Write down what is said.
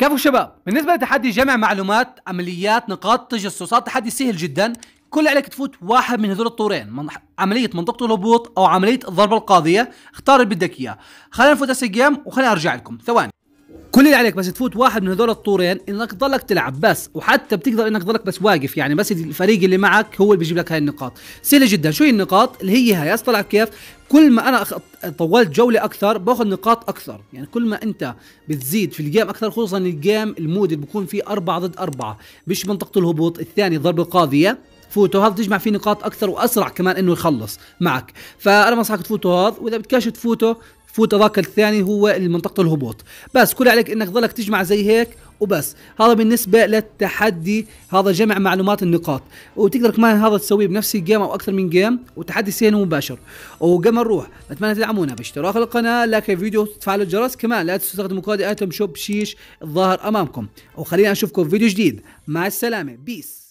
كفو شباب بالنسبه لتحدي جمع معلومات عمليات نقاط تجسسات تحدي سهل جدا كل عليك تفوت واحد من هذول الطورين من عمليه منطقه الهبوط او عمليه الضربه القاضيه اختار اللي بدك اياه خلينا نفوت اس جيم وخلينا ارجع لكم ثواني كل اللي عليك بس تفوت واحد من هذول الطورين انك تضلك تلعب بس وحتى بتقدر انك تضلك بس واقف يعني بس الفريق اللي معك هو اللي بيجيب لك هاي النقاط سهله جدا شو هي النقاط اللي هي هاي طلع كيف كل ما انا طولت جوله اكثر باخذ نقاط اكثر يعني كل ما انت بتزيد في الجيم اكثر خصوصا الجيم المود اللي بكون فيه أربعة ضد أربعة مش منطقه الهبوط الثاني ضربه قاضيه فوتو هذا تجمع فيه نقاط اكثر واسرع كمان انه يخلص معك فانا بنصحك تفوتو هذا واذا بتكاشف فوتو فوت ذاك الثاني هو منطقة الهبوط بس كل عليك انك ظلك تجمع زي هيك وبس هذا بالنسبة للتحدي هذا جمع معلومات النقاط وتقدر كمان هذا تسويه بنفس الجيم او اكثر من جيم وتحدي سهل ومباشر وقبل نروح اتمنى تدعمونا باشتراك القناة لايك الفيديو تفعلوا الجرس كمان لا تنسوا تستخدموا كود ايتم شوب شيش الظاهر امامكم وخلينا نشوفكم في فيديو جديد مع السلامة بيس